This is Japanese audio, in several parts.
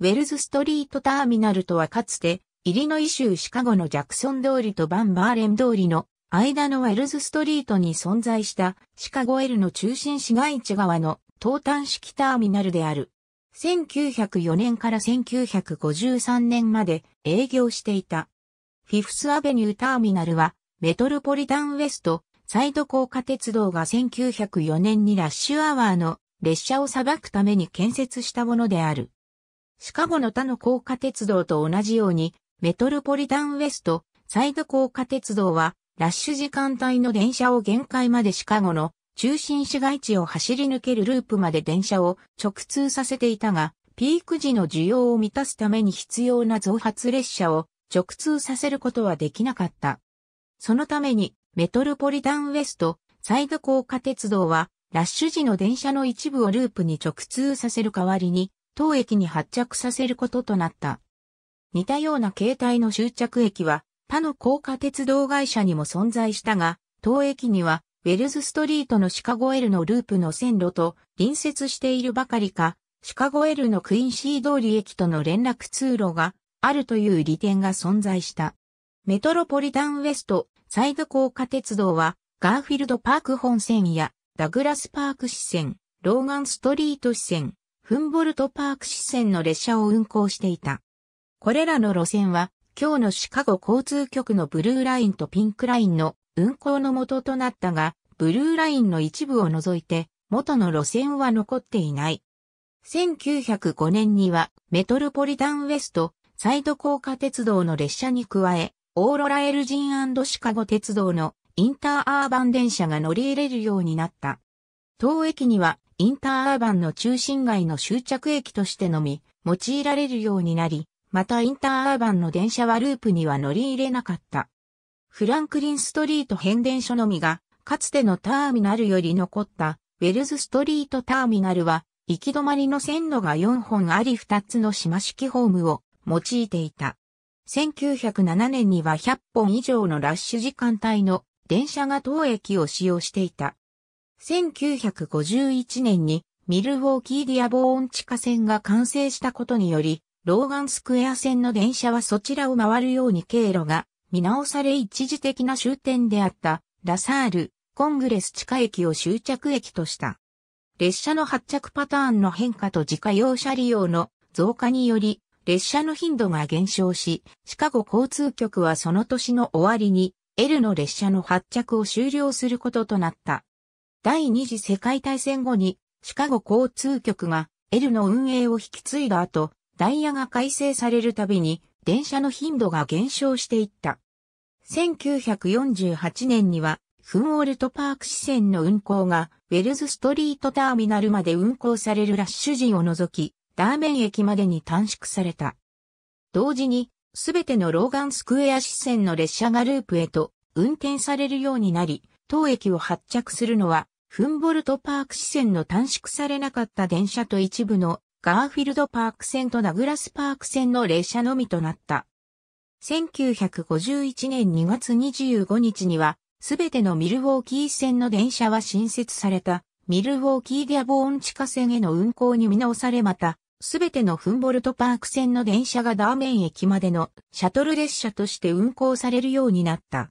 ウェルズストリートターミナルとはかつて、イリノイ州シカゴのジャクソン通りとバンバーレン通りの間のウェルズストリートに存在したシカゴ L の中心市街地側の東端式ターミナルである。1904年から1953年まで営業していた。フィフスアベニューターミナルはメトロポリタンウエストサイド高架鉄道が1904年にラッシュアワーの列車を裁くために建設したものである。シカゴの他の高架鉄道と同じように、メトロポリタンウエスト、サイド高架鉄道は、ラッシュ時間帯の電車を限界までシカゴの中心市街地を走り抜けるループまで電車を直通させていたが、ピーク時の需要を満たすために必要な増発列車を直通させることはできなかった。そのために、メトロポリタンウエスト、サイド高架鉄道は、ラッシュ時の電車の一部をループに直通させる代わりに、当駅に発着させることとなった。似たような形態の終着駅は他の高架鉄道会社にも存在したが、当駅にはウェルズストリートのシカゴ L のループの線路と隣接しているばかりか、シカゴ L のクインシー通り駅との連絡通路があるという利点が存在した。メトロポリタンウェストサイド高架鉄道はガーフィルドパーク本線やダグラスパーク支線、ローガンストリート支線、フンボルトパーク支線の列車を運行していた。これらの路線は、今日のシカゴ交通局のブルーラインとピンクラインの運行の元となったが、ブルーラインの一部を除いて、元の路線は残っていない。1905年には、メトロポリタンウエスト、サイド高架鉄道の列車に加え、オーロラエルジンシカゴ鉄道のインターアーバン電車が乗り入れるようになった。当駅にはインターアーバンの中心街の終着駅としてのみ、用いられるようになり、またインターアーバンの電車はループには乗り入れなかった。フランクリンストリート変電所のみが、かつてのターミナルより残ったウェルズストリートターミナルは、行き止まりの線路が4本あり2つの島式ホームを用いていた。1907年には100本以上のラッシュ時間帯の電車が当駅を使用していた。1951年にミルウォーキーディアボーン地下線が完成したことにより、ローガンスクエア線の電車はそちらを回るように経路が見直され一時的な終点であったラサール、コングレス地下駅を終着駅とした。列車の発着パターンの変化と自家用車利用の増加により、列車の頻度が減少し、シカゴ交通局はその年の終わりに、L の列車の発着を終了することとなった。第二次世界大戦後にシカゴ交通局が L の運営を引き継いだ後、ダイヤが改正されるたびに電車の頻度が減少していった。1948年にはフンオルトパーク支線の運行がウェルズストリートターミナルまで運行されるラッシュ時を除き、ダーメン駅までに短縮された。同時に、すべてのローガンスクエア支線の列車がループへと運転されるようになり、当駅を発着するのは、フンボルトパーク支線の短縮されなかった電車と一部のガーフィルドパーク線とダグラスパーク線の列車のみとなった。1951年2月25日には、すべてのミルウォーキー線の電車は新設された、ミルウォーキーディアボーン地下線への運行に見直されまた、すべてのフンボルトパーク線の電車がダーメン駅までのシャトル列車として運行されるようになった。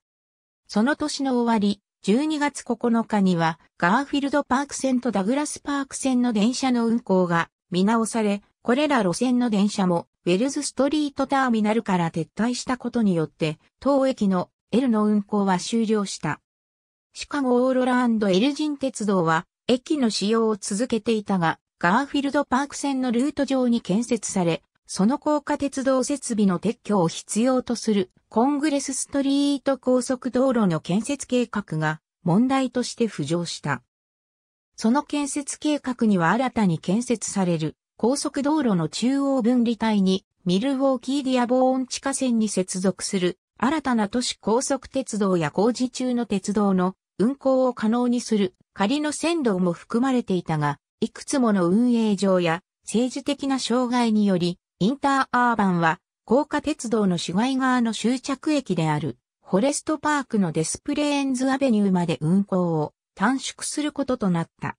その年の終わり、12月9日には、ガーフィルドパーク線とダグラスパーク線の電車の運行が見直され、これら路線の電車も、ウェルズストリートターミナルから撤退したことによって、当駅の L の運行は終了した。シカゴオーロラエルジン鉄道は、駅の使用を続けていたが、ガーフィルドパーク線のルート上に建設され、その高架鉄道設備の撤去を必要とするコングレスストリート高速道路の建設計画が問題として浮上した。その建設計画には新たに建設される高速道路の中央分離帯にミルウォーキーディアボーン地下線に接続する新たな都市高速鉄道や工事中の鉄道の運行を可能にする仮の線路も含まれていたが、いくつもの運営上や政治的な障害によりインターアーバンは、高架鉄道の市街側の終着駅である、フォレストパークのデスプレーンズアベニューまで運行を短縮することとなった。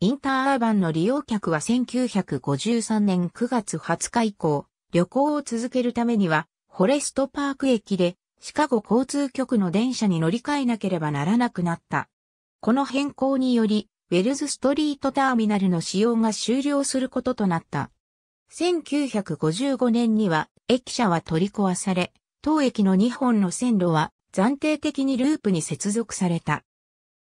インターアーバンの利用客は1953年9月20日以降、旅行を続けるためには、フォレストパーク駅で、シカゴ交通局の電車に乗り換えなければならなくなった。この変更により、ウェルズストリートターミナルの使用が終了することとなった。1955年には駅舎は取り壊され、当駅の2本の線路は暫定的にループに接続された。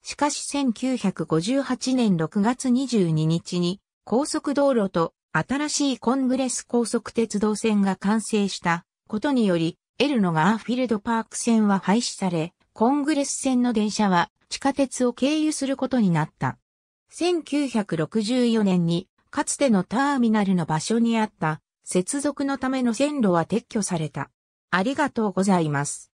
しかし1958年6月22日に高速道路と新しいコングレス高速鉄道線が完成したことにより、エルノガーフィールドパーク線は廃止され、コングレス線の電車は地下鉄を経由することになった。1964年にかつてのターミナルの場所にあった接続のための線路は撤去された。ありがとうございます。